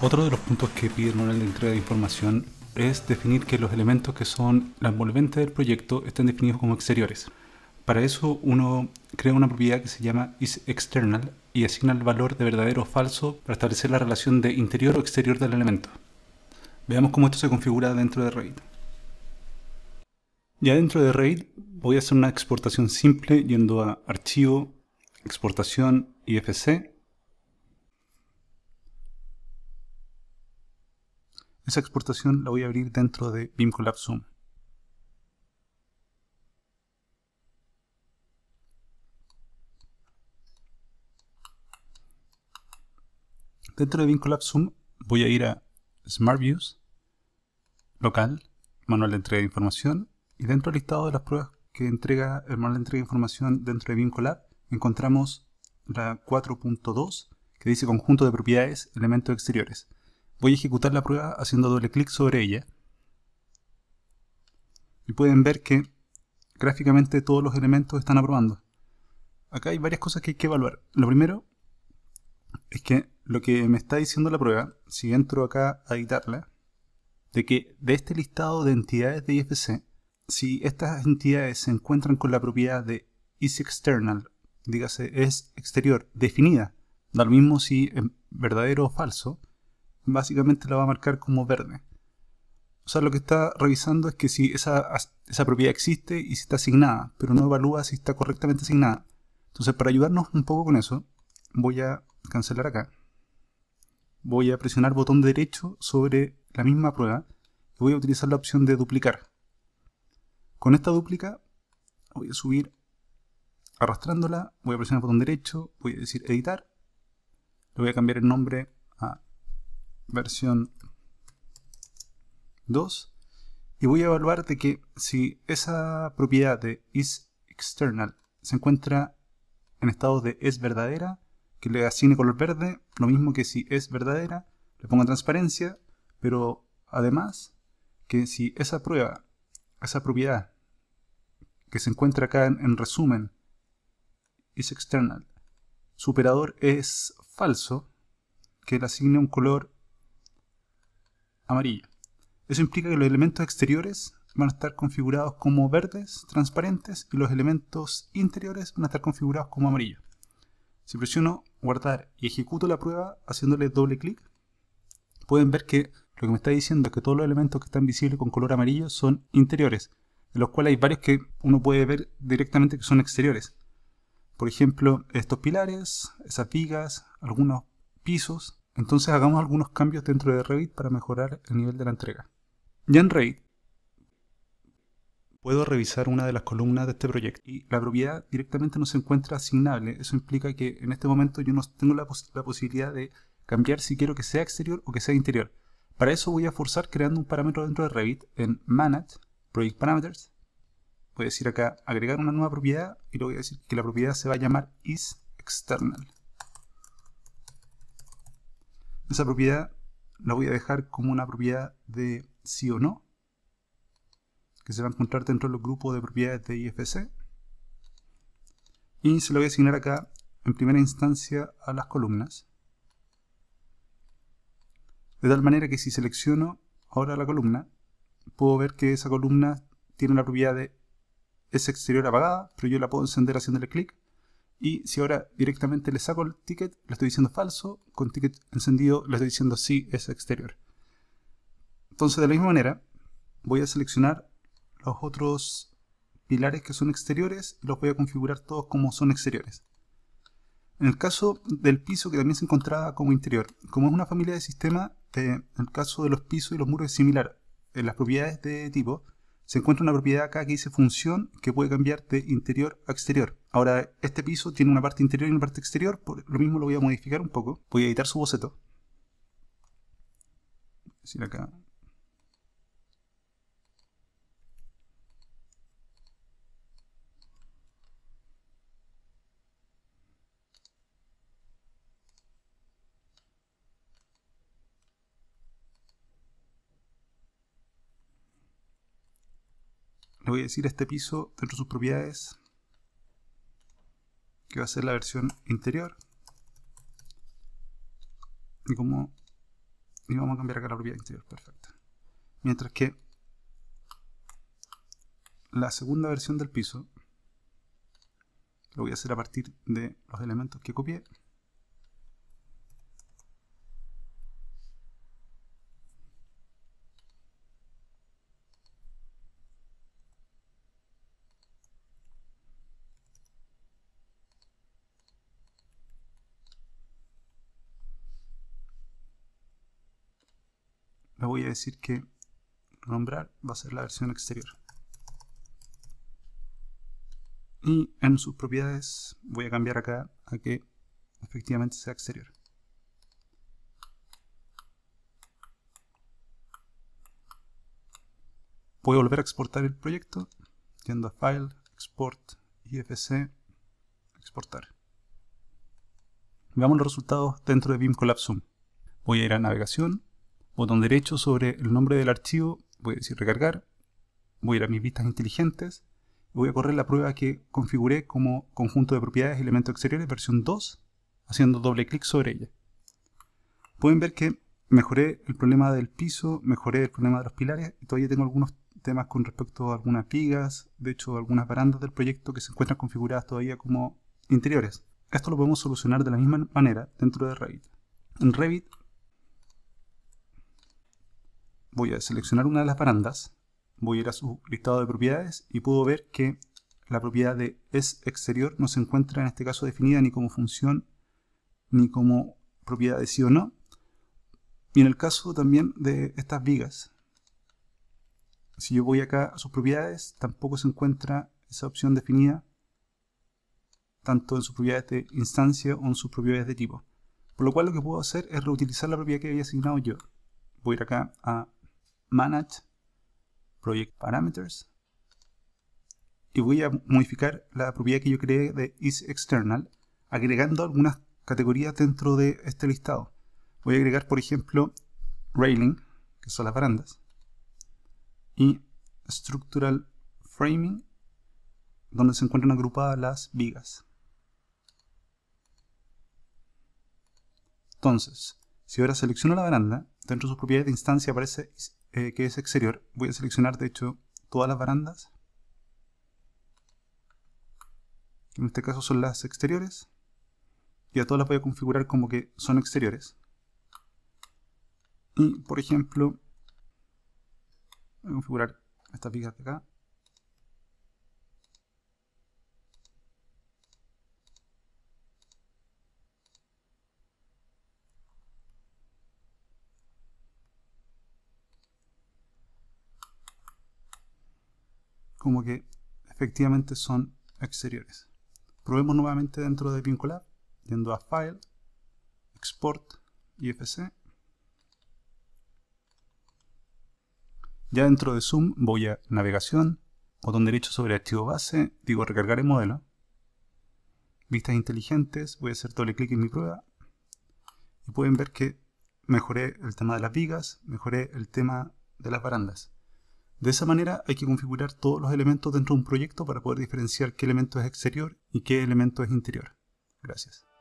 Otro de los puntos que pide el manual de entrega de información es definir que los elementos que son la envolvente del proyecto estén definidos como exteriores. Para eso uno crea una propiedad que se llama isExternal y asigna el valor de verdadero o falso para establecer la relación de interior o exterior del elemento. Veamos cómo esto se configura dentro de Revit. Ya dentro de RAID voy a hacer una exportación simple yendo a Archivo, Exportación, IFC. Esa exportación la voy a abrir dentro de BIM Zoom. Dentro de BIM Zoom voy a ir a Smart Views, Local, Manual de entrega de información, y dentro del listado de las pruebas que entrega el manual de entrega de información dentro de Vincolab, encontramos la 4.2 que dice conjunto de propiedades, elementos exteriores. Voy a ejecutar la prueba haciendo doble clic sobre ella. Y pueden ver que gráficamente todos los elementos están aprobando. Acá hay varias cosas que hay que evaluar. Lo primero es que lo que me está diciendo la prueba, si entro acá a editarla, de que de este listado de entidades de IFC, si estas entidades se encuentran con la propiedad de is external, dígase es exterior, definida, da lo mismo si es verdadero o falso, básicamente la va a marcar como verde. O sea, lo que está revisando es que si esa propiedad existe y si está asignada, pero no evalúa si está correctamente asignada. Entonces, para ayudarnos un poco con eso, voy a cancelar acá. Voy a presionar botón derecho sobre la misma prueba y voy a utilizar la opción de duplicar. Con esta duplica voy a subir arrastrándola, voy a presionar el botón derecho, voy a decir editar, le voy a cambiar el nombre a versión 2 y voy a evaluar de que si esa propiedad de isExternal external se encuentra en estado de es verdadera, que le asigne color verde, lo mismo que si es verdadera, le ponga transparencia, pero además que si esa prueba esa propiedad que se encuentra acá en, resumen is external. Su operador es falso, que le asigne un color amarillo. Eso implica que los elementos exteriores van a estar configurados como verdes, transparentes, y los elementos interiores van a estar configurados como amarillo. Si presiono guardar y ejecuto la prueba haciéndole doble clic, pueden ver que lo que me está diciendo es que todos los elementos que están visibles con color amarillo son interiores, de los cuales hay varios que uno puede ver directamente que son exteriores. Por ejemplo, estos pilares, esas vigas, algunos pisos. Entonces hagamos algunos cambios dentro de Revit para mejorar el nivel de la entrega. Ya en Revit puedo revisar una de las columnas de este proyecto y la propiedad directamente no se encuentra asignable. Eso implica que en este momento yo no tengo la, la posibilidad de cambiar si quiero que sea exterior o que sea interior. Para eso voy a forzar creando un parámetro dentro de Revit en Manage, Project Parameters. Voy a decir acá agregar una nueva propiedad y le voy a decir que la propiedad se va a llamar is external. Esa propiedad la voy a dejar como una propiedad de sí o no, que se va a encontrar dentro del grupo de propiedades de IFC. Y se lo voy a asignar acá en primera instancia a las columnas. De tal manera que si selecciono ahora la columna, puedo ver que esa columna tiene la propiedad de es exterior apagada, pero yo la puedo encender haciéndole clic. Y si ahora directamente le saco el ticket, le estoy diciendo falso, con ticket encendido le estoy diciendo sí es exterior. Entonces de la misma manera, voy a seleccionar los otros pilares que son exteriores y los voy a configurar todos como son exteriores. En el caso del piso que también se encontraba como interior, como es una familia de sistema, este, en el caso de los pisos y los muros es similar. En las propiedades de tipo se encuentra una propiedad acá que dice función que puede cambiar de interior a exterior. Ahora, este piso tiene una parte interior y una parte exterior, por lo mismo lo voy a modificar un poco. Voy a editar su boceto. a decir, acá le voy a decir a este piso dentro de sus propiedades que va a ser la versión interior y como y vamos a cambiar acá la propiedad interior, perfecto mientras que la segunda versión del piso lo voy a hacer a partir de los elementos que copié voy a decir que nombrar va a ser la versión exterior y en sus propiedades voy a cambiar acá a que efectivamente sea exterior Voy a volver a exportar el proyecto yendo a file, export, ifc, exportar veamos los resultados dentro de BIM Collapse Zoom voy a ir a navegación botón derecho sobre el nombre del archivo, voy a decir recargar, voy a ir a mis vistas inteligentes, voy a correr la prueba que configuré como conjunto de propiedades elementos exteriores versión 2, haciendo doble clic sobre ella. Pueden ver que mejoré el problema del piso, mejoré el problema de los pilares, y todavía tengo algunos temas con respecto a algunas vigas, de hecho algunas barandas del proyecto que se encuentran configuradas todavía como interiores. Esto lo podemos solucionar de la misma manera dentro de Revit. En Revit voy a seleccionar una de las parandas, voy a ir a su listado de propiedades y puedo ver que la propiedad de es exterior no se encuentra en este caso definida ni como función ni como propiedad de sí o no. Y en el caso también de estas vigas, si yo voy acá a sus propiedades, tampoco se encuentra esa opción definida tanto en sus propiedades de instancia o en sus propiedades de tipo. Por lo cual lo que puedo hacer es reutilizar la propiedad que había asignado yo. Voy a ir acá a manage project parameters y voy a modificar la propiedad que yo creé de isExternal agregando algunas categorías dentro de este listado. Voy a agregar, por ejemplo, railing, que son las barandas, y structural framing, donde se encuentran agrupadas las vigas. Entonces, si ahora selecciono la baranda, dentro de sus propiedades de instancia aparece eh, que es exterior. Voy a seleccionar, de hecho, todas las barandas. en este caso son las exteriores. Y a todas las voy a configurar como que son exteriores. Y, por ejemplo, voy a configurar estas vigas de acá. como que efectivamente son exteriores. Probemos nuevamente dentro de vincular, yendo a File, Export, IFC. Ya dentro de Zoom voy a Navegación, botón derecho sobre Archivo Base, digo Recargar el modelo. Vistas inteligentes, voy a hacer doble clic en mi prueba. Y pueden ver que mejoré el tema de las vigas, mejoré el tema de las barandas. De esa manera hay que configurar todos los elementos dentro de un proyecto para poder diferenciar qué elemento es exterior y qué elemento es interior. Gracias.